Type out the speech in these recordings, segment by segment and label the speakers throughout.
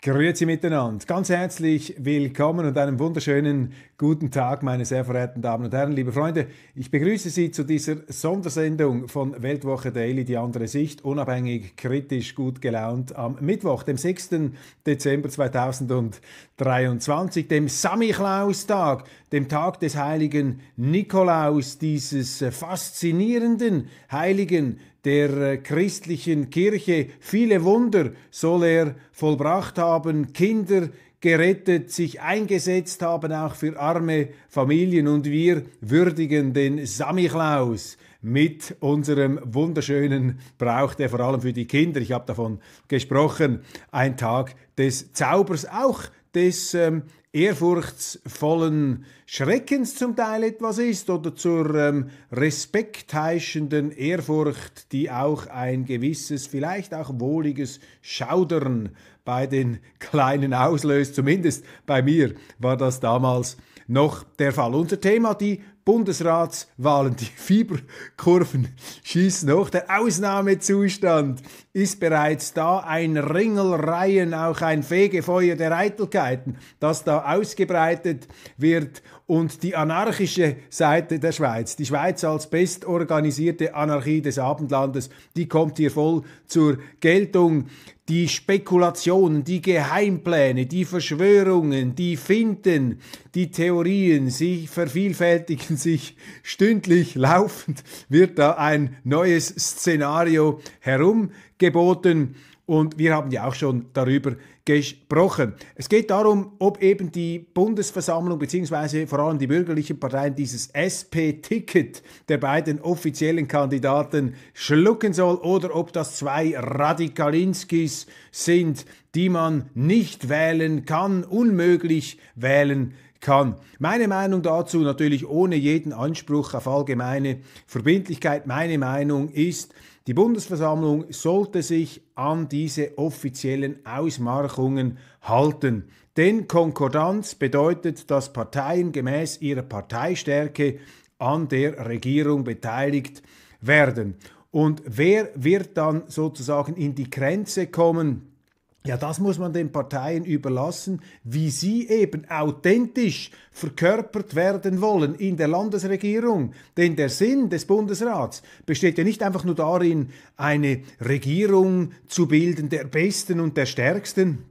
Speaker 1: Grüezi miteinander. Ganz herzlich willkommen und einen wunderschönen guten Tag, meine sehr verehrten Damen und Herren, liebe Freunde. Ich begrüße Sie zu dieser Sondersendung von Weltwoche Daily, die andere Sicht, unabhängig, kritisch, gut gelaunt, am Mittwoch, dem 6. Dezember 2023, dem Samichlaustag, dem Tag des heiligen Nikolaus, dieses faszinierenden Heiligen, der äh, christlichen Kirche. Viele Wunder soll er vollbracht haben, Kinder gerettet, sich eingesetzt haben, auch für arme Familien. Und wir würdigen den Samichlaus mit unserem wunderschönen Brauch, der vor allem für die Kinder, ich habe davon gesprochen, ein Tag des Zaubers auch des ähm, ehrfurchtsvollen Schreckens zum Teil etwas ist oder zur ähm, respektheischenden Ehrfurcht, die auch ein gewisses, vielleicht auch wohliges Schaudern bei den Kleinen auslöst. Zumindest bei mir war das damals noch der Fall. Unser Thema, die Bundesratswahlen, die Fieberkurven schießen hoch, der Ausnahmezustand ist bereits da ein Ringelreihen, auch ein Fegefeuer der Eitelkeiten, das da ausgebreitet wird und die anarchische Seite der Schweiz, die Schweiz als bestorganisierte Anarchie des Abendlandes, die kommt hier voll zur Geltung die Spekulationen, die Geheimpläne, die Verschwörungen, die Finden, die Theorien, sie vervielfältigen sich stündlich laufend, wird da ein neues Szenario herumgebracht angeboten und wir haben ja auch schon darüber gesprochen. Es geht darum, ob eben die Bundesversammlung bzw. vor allem die bürgerlichen Parteien dieses SP-Ticket der beiden offiziellen Kandidaten schlucken soll oder ob das zwei Radikalinskis sind, die man nicht wählen kann, unmöglich wählen kann kann. Meine Meinung dazu natürlich ohne jeden Anspruch auf allgemeine Verbindlichkeit. Meine Meinung ist, die Bundesversammlung sollte sich an diese offiziellen Ausmarkungen halten. Denn Konkordanz bedeutet, dass Parteien gemäß ihrer Parteistärke an der Regierung beteiligt werden. Und wer wird dann sozusagen in die Grenze kommen? Ja, das muss man den Parteien überlassen, wie sie eben authentisch verkörpert werden wollen in der Landesregierung. Denn der Sinn des Bundesrats besteht ja nicht einfach nur darin, eine Regierung zu bilden der Besten und der Stärksten,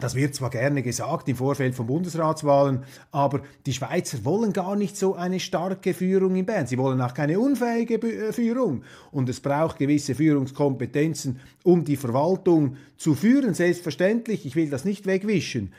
Speaker 1: das wird zwar gerne gesagt im Vorfeld von Bundesratswahlen, aber die Schweizer wollen gar nicht so eine starke Führung in Bern. Sie wollen auch keine unfähige äh, Führung. Und es braucht gewisse Führungskompetenzen, um die Verwaltung zu führen. Selbstverständlich, ich will das nicht wegwischen.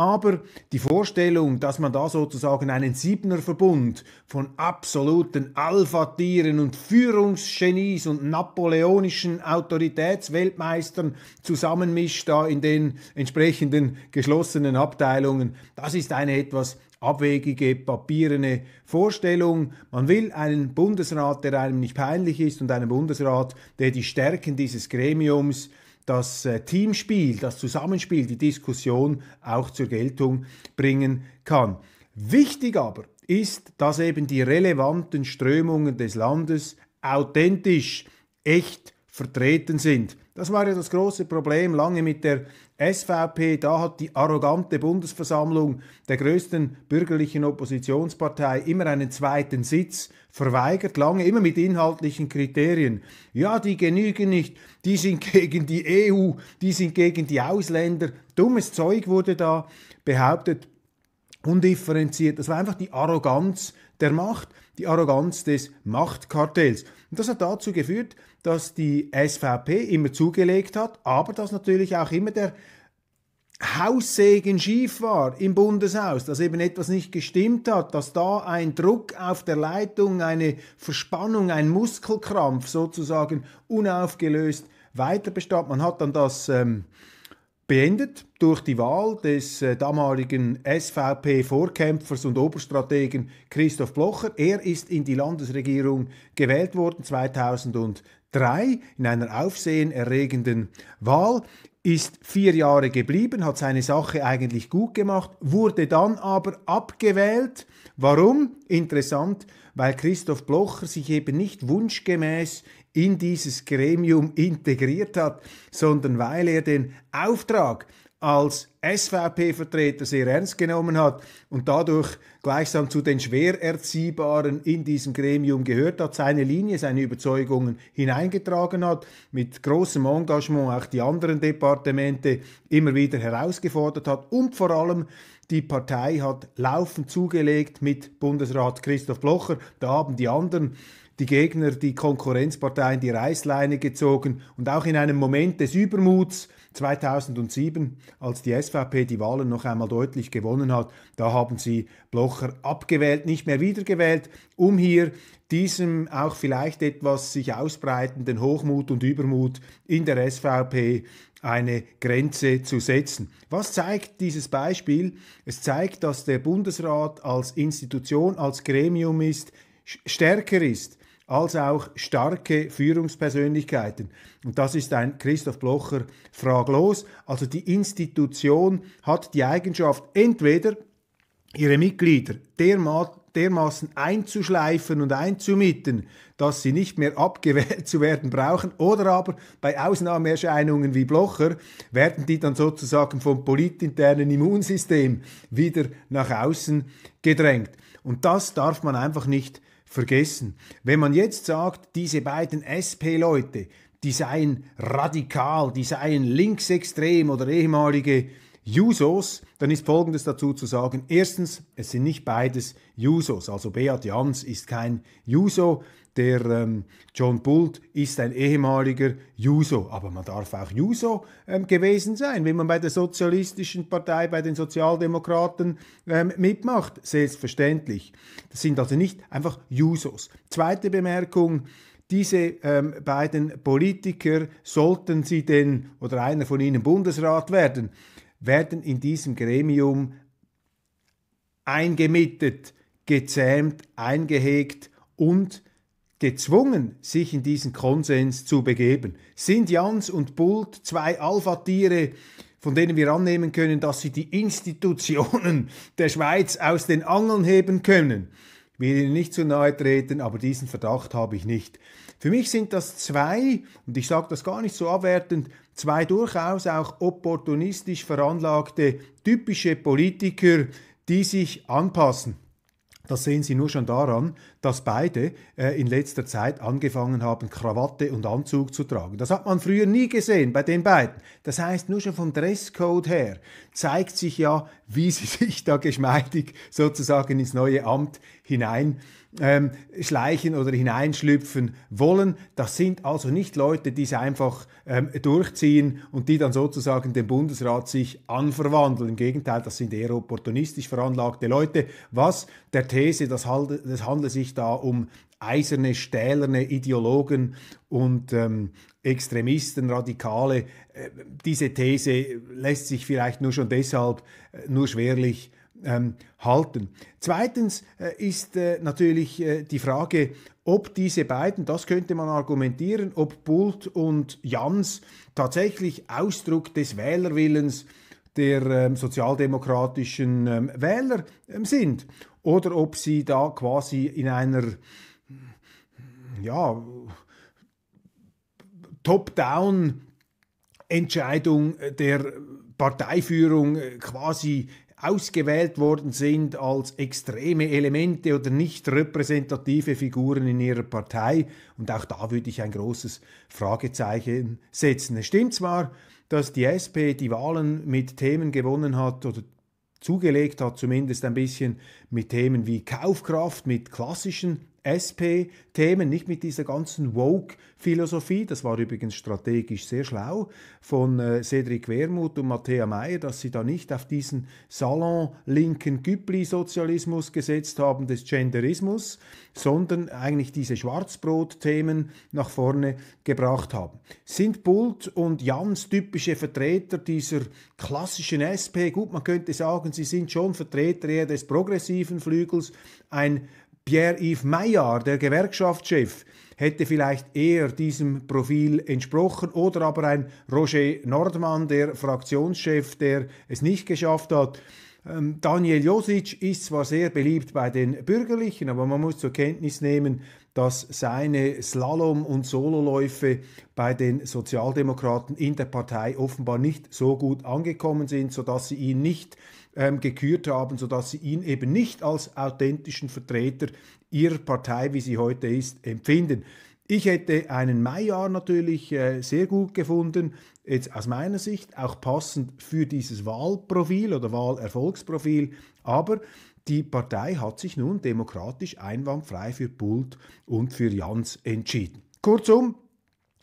Speaker 1: Aber die Vorstellung, dass man da sozusagen einen Siebnerverbund von absoluten alpha und Führungsgenies und napoleonischen Autoritätsweltmeistern zusammenmischt, da in den entsprechenden geschlossenen Abteilungen, das ist eine etwas abwegige, papierene Vorstellung. Man will einen Bundesrat, der einem nicht peinlich ist und einen Bundesrat, der die Stärken dieses Gremiums das äh, Teamspiel, das Zusammenspiel, die Diskussion auch zur Geltung bringen kann. Wichtig aber ist, dass eben die relevanten Strömungen des Landes authentisch, echt vertreten sind. Das war ja das große Problem lange mit der SVP. Da hat die arrogante Bundesversammlung der größten bürgerlichen Oppositionspartei immer einen zweiten Sitz verweigert, lange immer mit inhaltlichen Kriterien. Ja, die genügen nicht, die sind gegen die EU, die sind gegen die Ausländer. Dummes Zeug wurde da behauptet, undifferenziert. Das war einfach die Arroganz der Macht die Arroganz des Machtkartells. Und das hat dazu geführt, dass die SVP immer zugelegt hat, aber dass natürlich auch immer der Haussegen schief war im Bundeshaus, dass eben etwas nicht gestimmt hat, dass da ein Druck auf der Leitung, eine Verspannung, ein Muskelkrampf sozusagen unaufgelöst weiter bestand. Man hat dann das ähm, beendet durch die Wahl des äh, damaligen SVP-Vorkämpfers und Oberstrategen Christoph Blocher. Er ist in die Landesregierung gewählt worden 2003 in einer aufsehenerregenden Wahl ist vier Jahre geblieben, hat seine Sache eigentlich gut gemacht, wurde dann aber abgewählt. Warum? Interessant, weil Christoph Blocher sich eben nicht wunschgemäß in dieses Gremium integriert hat, sondern weil er den Auftrag als SVP-Vertreter sehr ernst genommen hat und dadurch gleichsam zu den Schwererziehbaren in diesem Gremium gehört hat, seine Linie, seine Überzeugungen hineingetragen hat, mit großem Engagement auch die anderen Departemente immer wieder herausgefordert hat und vor allem die Partei hat laufend zugelegt mit Bundesrat Christoph Blocher. Da haben die anderen die Gegner, die Konkurrenzparteien die Reißleine gezogen und auch in einem Moment des Übermuts 2007, als die SVP die Wahlen noch einmal deutlich gewonnen hat, da haben sie Blocher abgewählt, nicht mehr wiedergewählt, um hier diesem auch vielleicht etwas sich ausbreitenden Hochmut und Übermut in der SVP eine Grenze zu setzen. Was zeigt dieses Beispiel? Es zeigt, dass der Bundesrat als Institution, als Gremium ist, stärker ist als auch starke Führungspersönlichkeiten. Und das ist ein Christoph Blocher fraglos. Also die Institution hat die Eigenschaft, entweder ihre Mitglieder dermaßen einzuschleifen und einzumieten, dass sie nicht mehr abgewählt zu werden brauchen, oder aber bei Ausnahmeerscheinungen wie Blocher werden die dann sozusagen vom politinternen Immunsystem wieder nach außen gedrängt. Und das darf man einfach nicht vergessen. Wenn man jetzt sagt, diese beiden SP-Leute, die seien radikal, die seien linksextrem oder ehemalige Jusos, dann ist Folgendes dazu zu sagen. Erstens, es sind nicht beides Jusos. Also Beat Jans ist kein Juso, der ähm, John Bult ist ein ehemaliger Juso, aber man darf auch Juso ähm, gewesen sein, wenn man bei der Sozialistischen Partei, bei den Sozialdemokraten ähm, mitmacht, selbstverständlich. Das sind also nicht einfach Jusos. Zweite Bemerkung, diese ähm, beiden Politiker, sollten sie denn oder einer von ihnen Bundesrat werden, werden in diesem Gremium eingemittet, gezähmt, eingehegt und gezwungen, sich in diesen Konsens zu begeben. Sind Jans und Bult zwei Alpha-Tiere, von denen wir annehmen können, dass sie die Institutionen der Schweiz aus den Angeln heben können? Ich will Ihnen nicht zu nahe treten, aber diesen Verdacht habe ich nicht. Für mich sind das zwei, und ich sage das gar nicht so abwertend, zwei durchaus auch opportunistisch veranlagte, typische Politiker, die sich anpassen. Das sehen Sie nur schon daran, dass beide äh, in letzter Zeit angefangen haben, Krawatte und Anzug zu tragen. Das hat man früher nie gesehen bei den beiden. Das heißt, nur schon vom Dresscode her zeigt sich ja, wie sie sich da geschmeidig sozusagen ins neue Amt hineinschleichen ähm, oder hineinschlüpfen wollen. Das sind also nicht Leute, die es einfach ähm, durchziehen und die dann sozusagen dem Bundesrat sich anverwandeln. Im Gegenteil, das sind eher opportunistisch veranlagte Leute, was der These, das handle, das handle sich da um eiserne, stählerne Ideologen und ähm, Extremisten, Radikale, äh, diese These lässt sich vielleicht nur schon deshalb äh, nur schwerlich ähm, halten. Zweitens äh, ist äh, natürlich äh, die Frage, ob diese beiden, das könnte man argumentieren, ob Bult und Jans tatsächlich Ausdruck des Wählerwillens der ähm, sozialdemokratischen ähm, Wähler ähm, sind oder ob sie da quasi in einer ja, Top-Down-Entscheidung äh, der Parteiführung äh, quasi ausgewählt worden sind als extreme Elemente oder nicht repräsentative Figuren in ihrer Partei. Und auch da würde ich ein großes Fragezeichen setzen. Es stimmt zwar, dass die SP die Wahlen mit Themen gewonnen hat oder zugelegt hat, zumindest ein bisschen mit Themen wie Kaufkraft, mit klassischen SP-Themen, nicht mit dieser ganzen Woke-Philosophie. Das war übrigens strategisch sehr schlau von äh, Cedric Wermuth und Matthäa Mayer, dass sie da nicht auf diesen salonlinken Güppli-Sozialismus gesetzt haben des Genderismus, sondern eigentlich diese Schwarzbrot-Themen nach vorne gebracht haben. Sind Bult und Jans typische Vertreter dieser klassischen SP? Gut, man könnte sagen, sie sind schon Vertreter eher des progressiven Flügels, ein Pierre-Yves Maillard, der Gewerkschaftschef, hätte vielleicht eher diesem Profil entsprochen oder aber ein Roger Nordmann, der Fraktionschef, der es nicht geschafft hat. Ähm, Daniel Josic ist zwar sehr beliebt bei den Bürgerlichen, aber man muss zur Kenntnis nehmen, dass seine Slalom- und Sololäufe bei den Sozialdemokraten in der Partei offenbar nicht so gut angekommen sind, sodass sie ihn nicht ähm, gekürt haben, sodass sie ihn eben nicht als authentischen Vertreter ihrer Partei, wie sie heute ist, empfinden. Ich hätte einen Maijahr natürlich äh, sehr gut gefunden, jetzt aus meiner Sicht auch passend für dieses Wahlprofil oder Wahlerfolgsprofil, aber die Partei hat sich nun demokratisch einwandfrei für Bult und für Jans entschieden. Kurzum,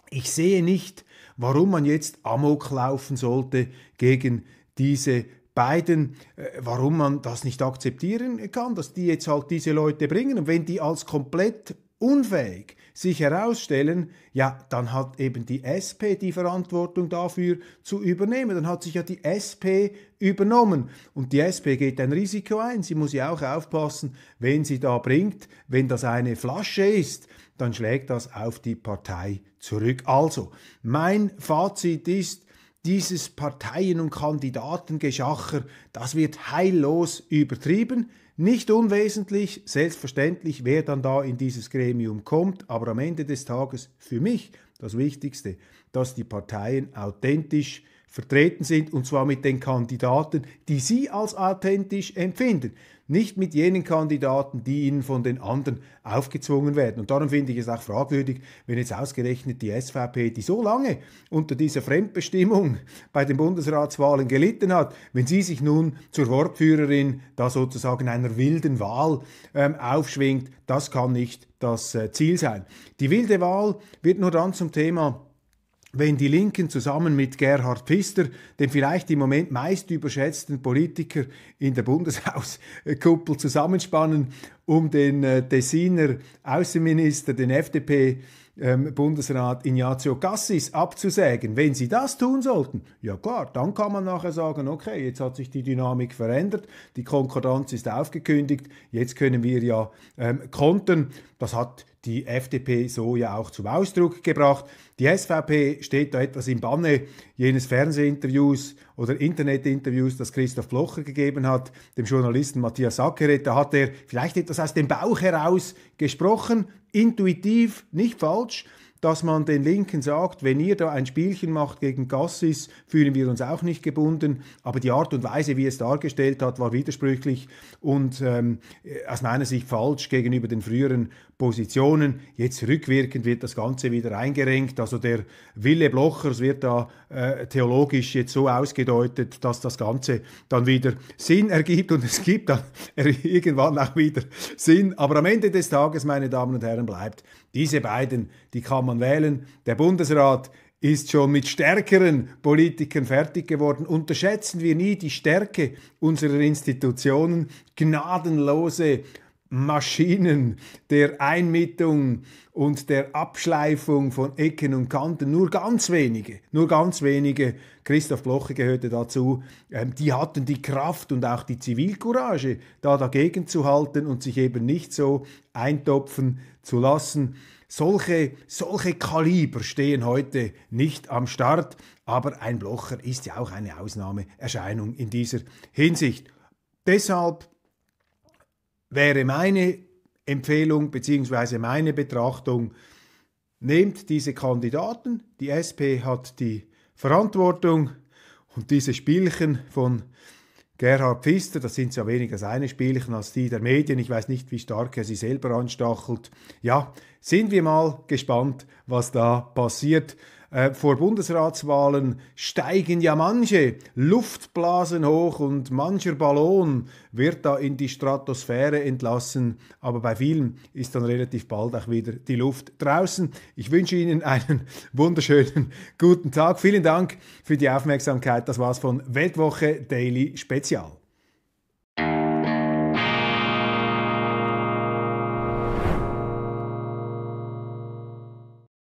Speaker 1: ich sehe nicht, warum man jetzt Amok laufen sollte gegen diese beiden, äh, warum man das nicht akzeptieren kann, dass die jetzt halt diese Leute bringen. Und wenn die als komplett unfähig sich herausstellen, ja, dann hat eben die SP die Verantwortung dafür zu übernehmen. Dann hat sich ja die SP übernommen. Und die SP geht ein Risiko ein. Sie muss ja auch aufpassen, wen sie da bringt. Wenn das eine Flasche ist, dann schlägt das auf die Partei zurück. Also, mein Fazit ist, dieses Parteien- und Kandidatengeschacher, das wird heillos übertrieben. Nicht unwesentlich, selbstverständlich, wer dann da in dieses Gremium kommt, aber am Ende des Tages für mich das Wichtigste, dass die Parteien authentisch vertreten sind, und zwar mit den Kandidaten, die Sie als authentisch empfinden, nicht mit jenen Kandidaten, die Ihnen von den anderen aufgezwungen werden. Und darum finde ich es auch fragwürdig, wenn jetzt ausgerechnet die SVP, die so lange unter dieser Fremdbestimmung bei den Bundesratswahlen gelitten hat, wenn sie sich nun zur Wortführerin da sozusagen einer wilden Wahl ähm, aufschwingt, das kann nicht das äh, Ziel sein. Die wilde Wahl wird nur dann zum Thema wenn die Linken zusammen mit Gerhard Pfister, dem vielleicht im Moment meist überschätzten Politiker in der Bundeshauskuppel, zusammenspannen, um den äh, Tessiner Außenminister, den FDP, ähm, Bundesrat Ignazio Cassis abzusägen. Wenn sie das tun sollten, ja klar, dann kann man nachher sagen, okay, jetzt hat sich die Dynamik verändert, die Konkordanz ist aufgekündigt, jetzt können wir ja ähm, kontern. Das hat die FDP so ja auch zum Ausdruck gebracht. Die SVP steht da etwas im Banne jenes Fernsehinterviews oder Internetinterviews, das Christoph Blocher gegeben hat, dem Journalisten Matthias Ackeret. Da hat er vielleicht etwas aus dem Bauch heraus gesprochen, intuitiv, nicht falsch dass man den Linken sagt, wenn ihr da ein Spielchen macht gegen Gassis, fühlen wir uns auch nicht gebunden. Aber die Art und Weise, wie es dargestellt hat, war widersprüchlich und ähm, aus meiner Sicht falsch gegenüber den früheren Positionen. Jetzt rückwirkend wird das Ganze wieder eingerenkt. Also der Wille Blochers wird da äh, theologisch jetzt so ausgedeutet, dass das Ganze dann wieder Sinn ergibt und es gibt dann irgendwann auch wieder Sinn. Aber am Ende des Tages, meine Damen und Herren, bleibt diese beiden, die kann man wählen. Der Bundesrat ist schon mit stärkeren Politikern fertig geworden. Unterschätzen wir nie die Stärke unserer Institutionen, gnadenlose Maschinen der Einmittung und der Abschleifung von Ecken und Kanten. Nur ganz wenige, nur ganz wenige, Christoph Bloche gehörte dazu, ähm, die hatten die Kraft und auch die Zivilcourage, da dagegen zu halten und sich eben nicht so eintopfen zu lassen. Solche, solche Kaliber stehen heute nicht am Start, aber ein Blocher ist ja auch eine Ausnahmeerscheinung in dieser Hinsicht. Deshalb wäre meine Empfehlung bzw. meine Betrachtung, nehmt diese Kandidaten, die SP hat die Verantwortung und diese Spielchen von Gerhard Pfister, das sind ja weniger seine Spielchen als die der Medien, ich weiß nicht, wie stark er sie selber anstachelt. Ja, sind wir mal gespannt, was da passiert. Äh, vor Bundesratswahlen steigen ja manche Luftblasen hoch und mancher Ballon wird da in die Stratosphäre entlassen. Aber bei vielen ist dann relativ bald auch wieder die Luft draußen. Ich wünsche Ihnen einen wunderschönen guten Tag. Vielen Dank für die Aufmerksamkeit. Das war's von Weltwoche Daily Spezial.